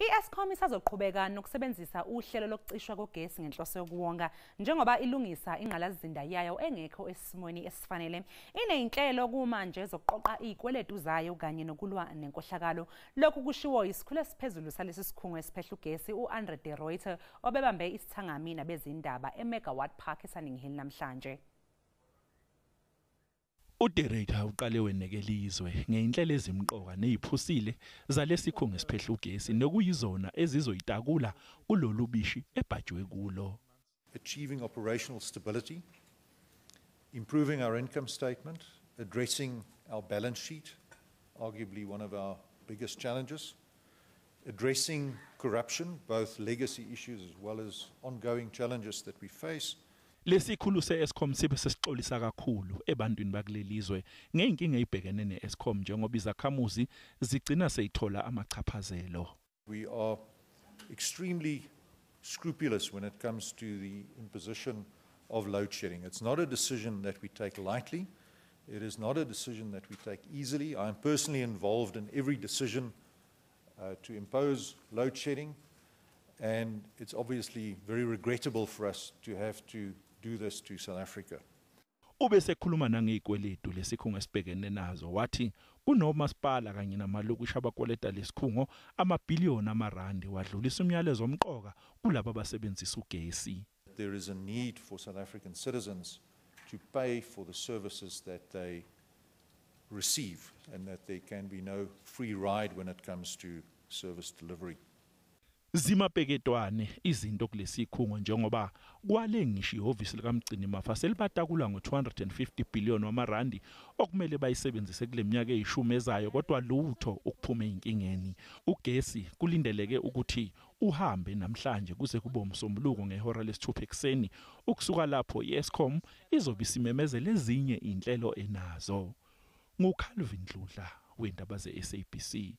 I-Eskom isazoqhubeka nokusebenzisa uhlelo lokucishwa kogesi ngenhloso yokuwonga njengoba ilungisa ingqalazizinda yayo engekho esimweni esifanele. Ineyinhlelo kumanje zokuqoqa izikweletu zayo kanye nokulwa nenkohlakalo. Lokhu kushiwo isikhulu esiphezulu salesi sikhungo esiphehla ugesi u-Andre de Ruyter obebambe isithangami nabezindaba eMegawatt Park eSunninghill namhlanje. uqale ngeinhlelo ezimqoka neziphusile zalesikhungo ugesi nokuyizona ezizoyitakula kulolu bishi ebhajwe kulo. Achieving operational stability, improving our income statement, addressing our balance sheet, arguably one of our biggest challenges, addressing corruption, both legacy issues as well as ongoing challenges that we face, lesikhulu seEscom sibe sesixolisa kakhulu ebantwini bakulelizwe ibhekene neEscom njengoba izakhamuzi zigcina seyithola amachaphazelo we are extremely scrupulous when it comes to the imposition of load shedding it's not a decision that we take lightly It is not a decision that we take easily. I am personally involved in every decision uh, to impose load shedding, and it's obviously very regrettable for us to have to do this to South Africa. Ubese khuluma nangezikweletu lesikhungo esibhekene nazo wathi kunomasipala kanye namalokusha abakweleta lesikhungo amabhiliyoni amarandi wadlulisa umyalezo omqoka kulabo abasebenzisa ugesi. There is a need for South African citizens to pay for the services that they receive and that there can be no free ride when it comes to service delivery. zimabhekedwane izinto kulesi khungo njengoba kwale ngisho ihovisi likamgcini mafa selibatakulwa ngo250 billion wamarandi okumele bayisebenzise kuleminyaka eyishumi ezayo kodwa lutho ukuphuma inkingeni ugesi kulindeleke ukuthi uhambe namhlanje kuze kube umsombuluko ngehora lesithupha ekseni ukusuka lapho iEscom izobe simemezele ezinye inhlelo enazo ngu Calvin Dludla wendaba ze SABC